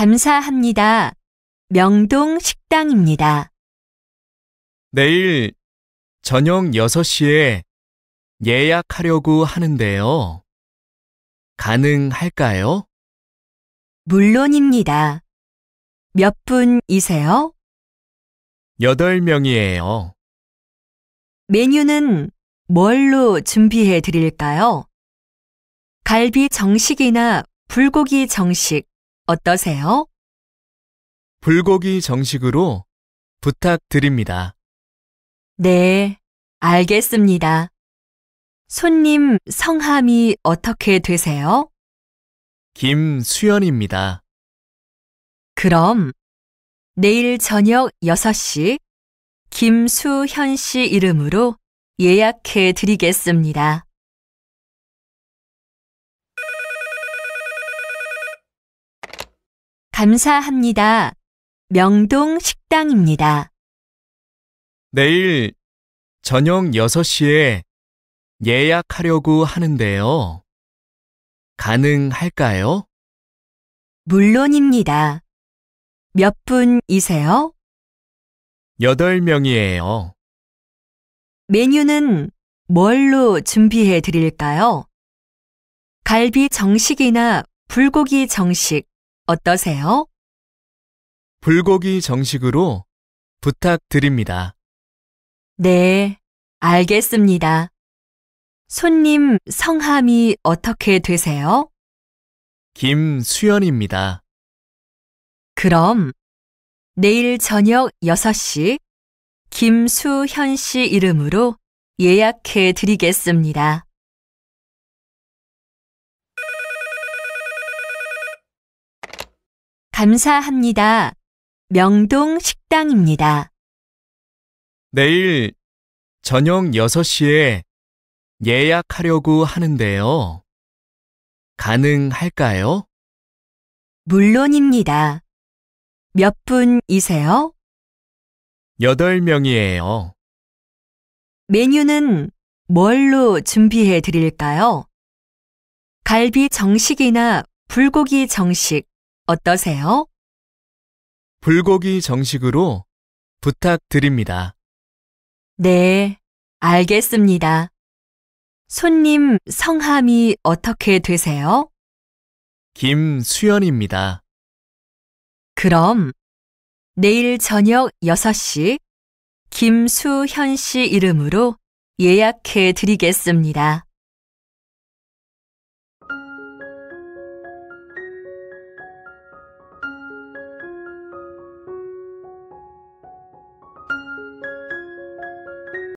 감사합니다. 명동 식당입니다. 내일 저녁 6시에 예약하려고 하는데요. 가능할까요? 물론입니다. 몇 분이세요? 8명이에요. 메뉴는 뭘로 준비해 드릴까요? 갈비 정식이나 불고기 정식, 어떠세요? 불고기 정식으로 부탁드립니다. 네, 알겠습니다. 손님 성함이 어떻게 되세요? 김수연입니다. 그럼 내일 저녁 6시 김수현 씨 이름으로 예약해 드리겠습니다. 감사합니다. 명동 식당입니다. 내일 저녁 6시에 예약하려고 하는데요. 가능할까요? 물론입니다. 몇 분이세요? 8명이에요. 메뉴는 뭘로 준비해 드릴까요? 갈비 정식이나 불고기 정식, 어떠세요? 불고기 정식으로 부탁드립니다. 네, 알겠습니다. 손님 성함이 어떻게 되세요? 김수연입니다. 그럼 내일 저녁 6시 김수현 씨 이름으로 예약해 드리겠습니다. 감사합니다. 명동 식당입니다. 내일 저녁 6시에 예약하려고 하는데요. 가능할까요? 물론입니다. 몇 분이세요? 8명이에요. 메뉴는 뭘로 준비해 드릴까요? 갈비 정식이나 불고기 정식, 어떠세요? 불고기 정식으로 부탁드립니다. 네, 알겠습니다. 손님 성함이 어떻게 되세요? 김수연입니다. 그럼 내일 저녁 6시 김수현 씨 이름으로 예약해 드리겠습니다.